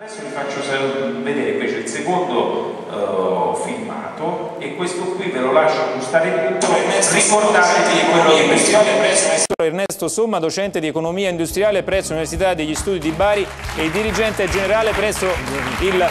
Adesso vi faccio vedere invece il secondo uh, filmato e questo qui ve lo lascio gustare tutto ricordatevi di quello che pensate. Ernesto Somma, docente di economia industriale presso l'Università degli Studi di Bari e dirigente generale presso il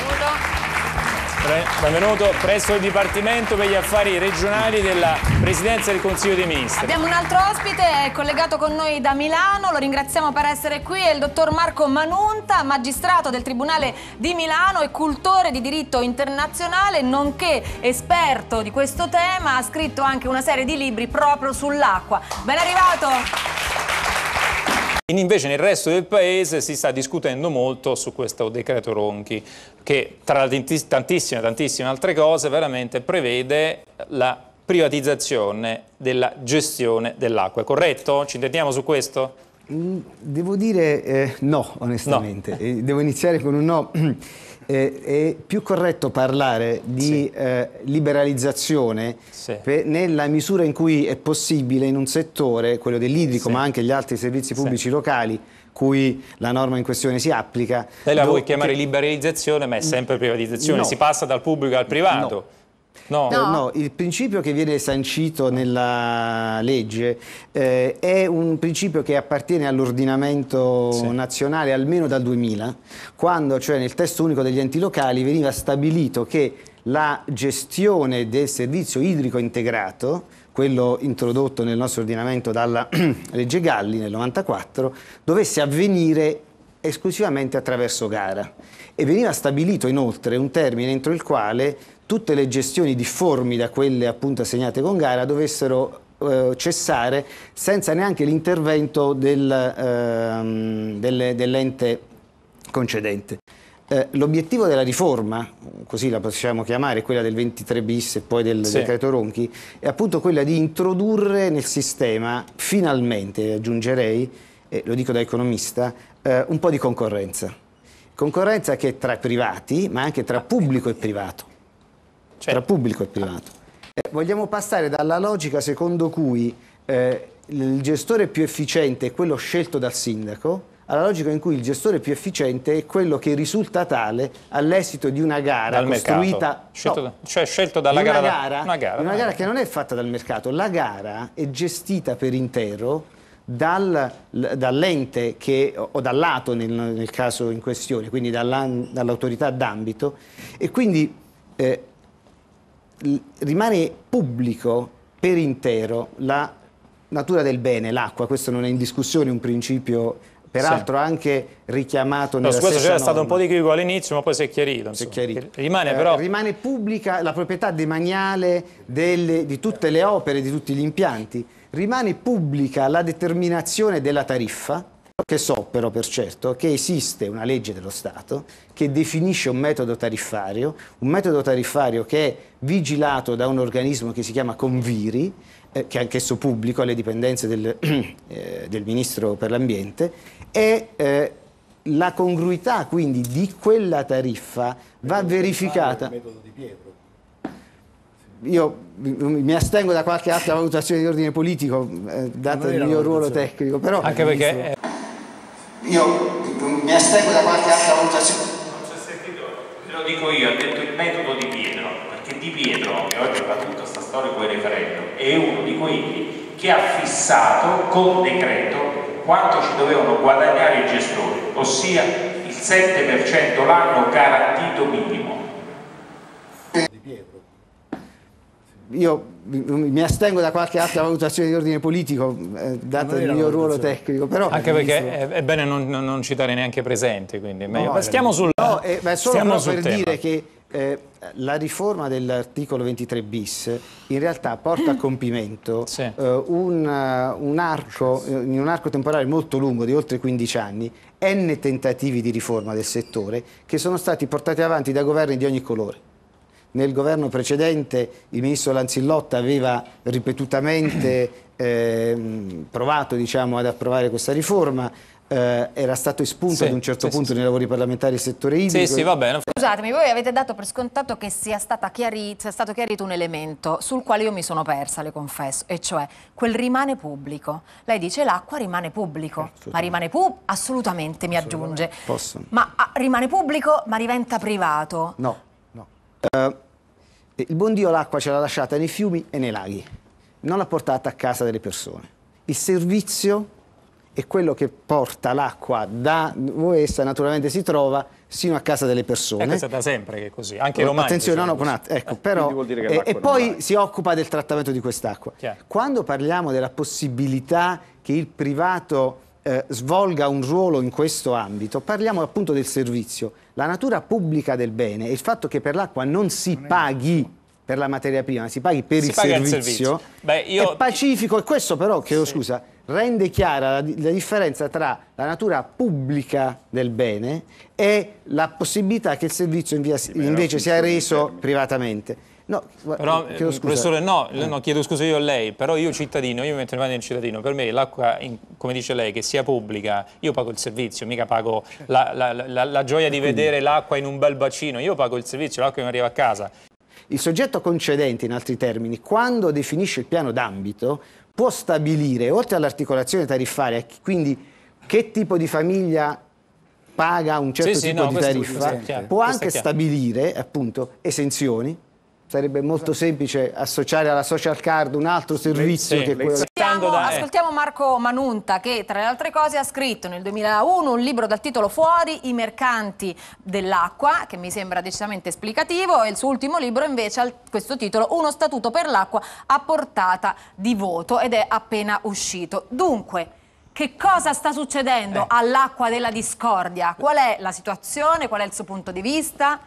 benvenuto presso il Dipartimento per gli Affari Regionali della Presidenza del Consiglio dei Ministri. Abbiamo un altro ospite, è collegato con noi da Milano, lo ringraziamo per essere qui, è il dottor Marco Manunta, magistrato del Tribunale di Milano e cultore di diritto internazionale, nonché esperto di questo tema, ha scritto anche una serie di libri proprio sull'acqua. Ben arrivato! Invece nel resto del paese si sta discutendo molto su questo decreto Ronchi che tra tantissime, tantissime altre cose veramente prevede la privatizzazione della gestione dell'acqua. È corretto? Ci intendiamo su questo? Mm, devo dire eh, no, onestamente. No. Eh, devo iniziare con un no. Eh, è più corretto parlare di sì. eh, liberalizzazione sì. per, nella misura in cui è possibile in un settore, quello dell'idrico, sì. ma anche gli altri servizi pubblici locali, cui la norma in questione si applica. Lei la vuoi chiamare che... liberalizzazione, ma è sempre privatizzazione, no. si passa dal pubblico al privato. No. No. Eh, no. no. il principio che viene sancito nella legge eh, è un principio che appartiene all'ordinamento sì. nazionale almeno dal 2000, quando cioè nel testo unico degli enti locali veniva stabilito che la gestione del servizio idrico integrato quello introdotto nel nostro ordinamento dalla legge Galli nel 94, dovesse avvenire esclusivamente attraverso gara e veniva stabilito inoltre un termine entro il quale tutte le gestioni difformi da quelle appunto assegnate con gara dovessero eh, cessare senza neanche l'intervento del, eh, del, dell'ente concedente. Eh, l'obiettivo della riforma, così la possiamo chiamare, quella del 23 bis e poi del sì. decreto Ronchi, è appunto quella di introdurre nel sistema, finalmente aggiungerei, eh, lo dico da economista, eh, un po' di concorrenza. Concorrenza che è tra privati, ma anche tra pubblico e privato cioè, tra pubblico e privato. Eh, vogliamo passare dalla logica secondo cui eh, il gestore più efficiente è quello scelto dal sindaco alla logica in cui il gestore più efficiente è quello che risulta tale all'esito di una gara dal costruita scelto, no, cioè scelto dalla una gara, gara, una gara, una gara che non è fatta dal mercato la gara è gestita per intero dal, dall'ente che, o dall'ato nel, nel, caso in questione quindi dall'autorità d'ambito e quindi eh, rimane pubblico per intero la natura del bene, l'acqua, questo non è in discussione un principio peraltro sì. anche richiamato nella no, su c'era stato un po' di critico all'inizio ma poi si è chiarito, si è chiarito. Rimane, eh, però... eh, rimane, pubblica la proprietà demaniale delle, di tutte le opere di tutti gli impianti rimane pubblica la determinazione della tariffa che so però per certo che esiste una legge dello Stato che definisce un metodo tariffario, un metodo tariffario che è vigilato da un organismo che si chiama Conviri, eh, che è anch'esso pubblico alle dipendenze del, eh, del Ministro per l'Ambiente, e eh, la congruità quindi di quella tariffa va verificata. io mi astengo da qualche altra valutazione di ordine politico, eh, dato il mio ruolo tecnico. Però, Anche perché io mi astengo da qualche altra valutazione. Non c'è sentito, te lo dico io, ha detto il metodo di Pietro, perché Di Pietro, che oggi fa tutta questa storia con il referendum, è uno di quelli che ha fissato con decreto quanto ci dovevano guadagnare i gestori, ossia il 7% l'anno garantito minimo. Di Pietro. Io mi astengo da qualche altra valutazione di ordine politico, eh, dato il mio ruolo tecnico. Però, Anche perché visto... è, bene non, non, citare neanche presenti, quindi è meglio. No, ma stiamo sul No, eh, beh, solo però per tema. dire che eh, la riforma dell'articolo 23 bis in realtà porta a compimento sì. eh, un, un, arco, in un arco temporale molto lungo di oltre 15 anni n tentativi di riforma del settore che sono stati portati avanti da governi di ogni colore nel governo precedente il ministro Lanzillotta aveva ripetutamente eh, provato diciamo, ad approvare questa riforma, eh, era stato espunto sì, ad un certo sì, punto sì, nei lavori parlamentari del settore idrico. Sì, sì, va bene. Scusatemi, voi avete dato per scontato che sia, chiarito, sia, stato chiarito un elemento sul quale io mi sono persa, le confesso, e cioè quel rimane pubblico. Lei dice l'acqua rimane pubblico, eh, ma rimane pubblico? Assolutamente, mi aggiunge. Posso. Ma ah, rimane pubblico, ma diventa privato? No, no. Uh, il buon Dio l'acqua ce l'ha lasciata nei fiumi e nei laghi, non l'ha portata a casa delle persone. Il servizio è quello che porta l'acqua da dove essa naturalmente si trova sino a casa delle persone. E ecco, è da sempre che è così, anche oh, romani. Attenzione, no, attimo, ecco, eh, però, e, e poi va. si occupa del trattamento di quest'acqua. Quando parliamo della possibilità che il privato eh, svolga un ruolo in questo ambito, parliamo appunto del servizio. La natura pubblica del bene e il fatto che per l'acqua non si non paghi per la materia prima, si paghi per si il, paga servizio, il, servizio, Beh, io... è pacifico e questo però, chiedo oh, sì. scusa, rende chiara la, la, differenza tra la natura pubblica del bene e la possibilità che il servizio invia, invece sia reso privatamente. No, però, eh, chiedo eh, scusa. Professore, no, no, eh. chiedo scusa io a lei, però io cittadino, io mi metto in mano un cittadino, per me l'acqua, come dice lei, che sia pubblica, io pago il servizio, mica pago la, la, la, la gioia di vedere l'acqua in un bel bacino, io pago il servizio, l'acqua mi arriva a casa. Il soggetto concedente, in altri termini, quando definisce il piano d'ambito, può stabilire, oltre all'articolazione tariffaria, quindi che tipo di famiglia paga un certo sì, tipo sì, no, di tariffa, può anche stabilire appunto esenzioni sarebbe molto semplice associare alla social card un altro servizio sì, che quello... Ascoltiamo, eh. ascoltiamo Marco Manunta che tra le altre cose ha scritto nel 2001 un libro dal titolo Fuori i mercanti dell'acqua che mi sembra decisamente esplicativo e il suo ultimo libro invece ha questo titolo Uno statuto per l'acqua a portata di voto ed è appena uscito. Dunque che cosa sta succedendo eh. all'acqua della discordia? Qual è la situazione? Qual è il suo punto di vista?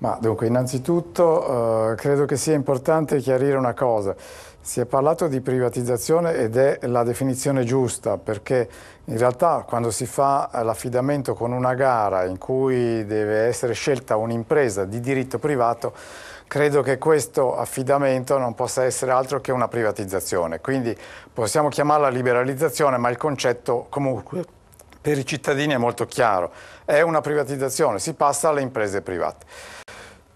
Ma dunque, innanzitutto eh, credo che sia importante chiarire una cosa. Si è parlato di privatizzazione ed è la definizione giusta perché in realtà quando si fa l'affidamento con una gara in cui deve essere scelta un'impresa di diritto privato, credo che questo affidamento non possa essere altro che una privatizzazione. Quindi possiamo chiamarla liberalizzazione, ma il concetto comunque per i cittadini è molto chiaro, è una privatizzazione, si passa alle imprese private.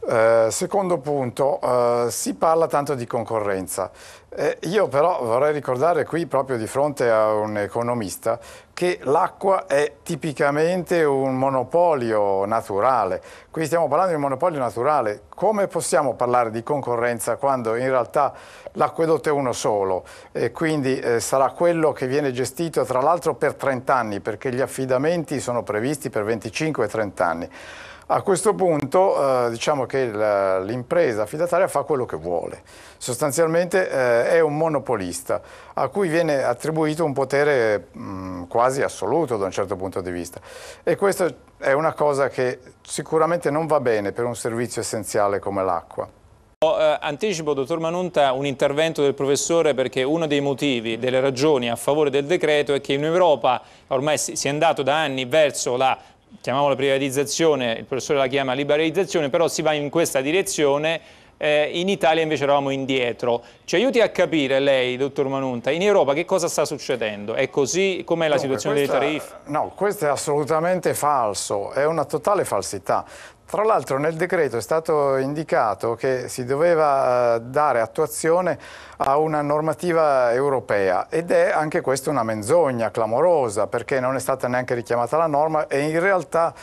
Eh, secondo punto, eh, si parla tanto di concorrenza. Eh, io però vorrei ricordare qui, proprio di fronte a un economista, che l'acqua è tipicamente un monopolio naturale. Qui stiamo parlando di un monopolio naturale. Come possiamo parlare di concorrenza quando in realtà l'acquedotto è uno solo e quindi eh, sarà quello che viene gestito tra l'altro per 30 anni, perché gli affidamenti sono previsti per 25 30 anni. A questo punto eh, diciamo che l'impresa affidataria fa quello che vuole, sostanzialmente eh, è un monopolista a cui viene attribuito un potere mh, mm, quasi assoluto da un certo punto di vista e questa è una cosa che sicuramente non va bene per un servizio essenziale come l'acqua. Oh, eh, anticipo, dottor Manunta, un intervento del professore perché uno dei motivi, delle ragioni a favore del decreto è che in Europa ormai si è andato da anni verso la chiamiamola privatizzazione, il professore la chiama liberalizzazione, però si va in questa direzione, eh, in Italia invece eravamo indietro. Ci aiuti a capire lei, dottor Manunta, in Europa che cosa sta succedendo? È così? Com'è la situazione questa, delle tariffe? No, questo è assolutamente falso, è una totale falsità. Tra l'altro nel decreto è stato indicato che si doveva eh, dare attuazione a una normativa europea ed è anche questa una menzogna clamorosa perché non è stata neanche richiamata la norma e in realtà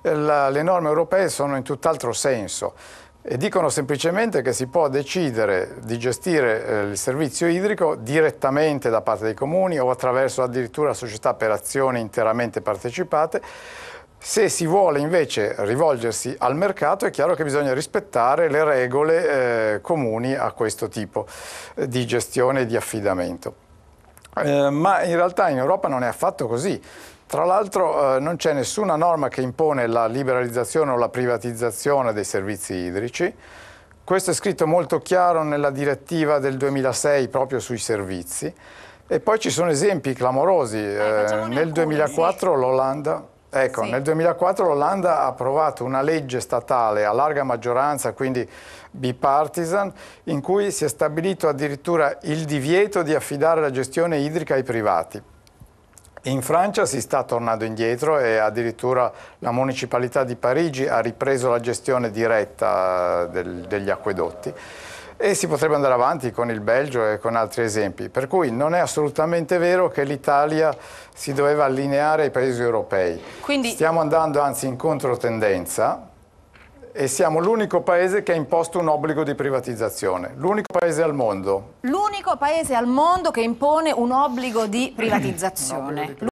eh, la, le norme europee sono in tutt'altro senso e dicono semplicemente che si può decidere di gestire eh, il servizio idrico direttamente da parte dei comuni o attraverso addirittura società per azioni interamente partecipate se si vuole invece rivolgersi al mercato è chiaro che bisogna rispettare le regole eh, comuni a questo tipo eh, di gestione e di affidamento. Eh, ma in realtà in Europa non è affatto così. Tra l'altro eh, non c'è nessuna norma che impone la liberalizzazione o la privatizzazione dei servizi idrici. Questo è scritto molto chiaro nella direttiva del 2006 proprio sui servizi. E poi ci sono esempi clamorosi. Eh, eh nel 2004 l'Olanda Ecco, sì. nel 2004 l'Olanda ha approvato una legge statale a larga maggioranza, quindi bipartisan, in cui si è stabilito addirittura il divieto di affidare la gestione idrica ai privati. In Francia si sta tornando indietro e addirittura la municipalità di Parigi ha ripreso la gestione diretta eh, del, degli acquedotti e si potrebbe andare avanti con il Belgio e con altri esempi. Per cui non è assolutamente vero che l'Italia si doveva allineare ai paesi europei. Quindi... Stiamo andando anzi in controtendenza e siamo l'unico paese che ha imposto un obbligo di privatizzazione, l'unico paese al mondo. L'unico paese al mondo che impone un obbligo di privatizzazione.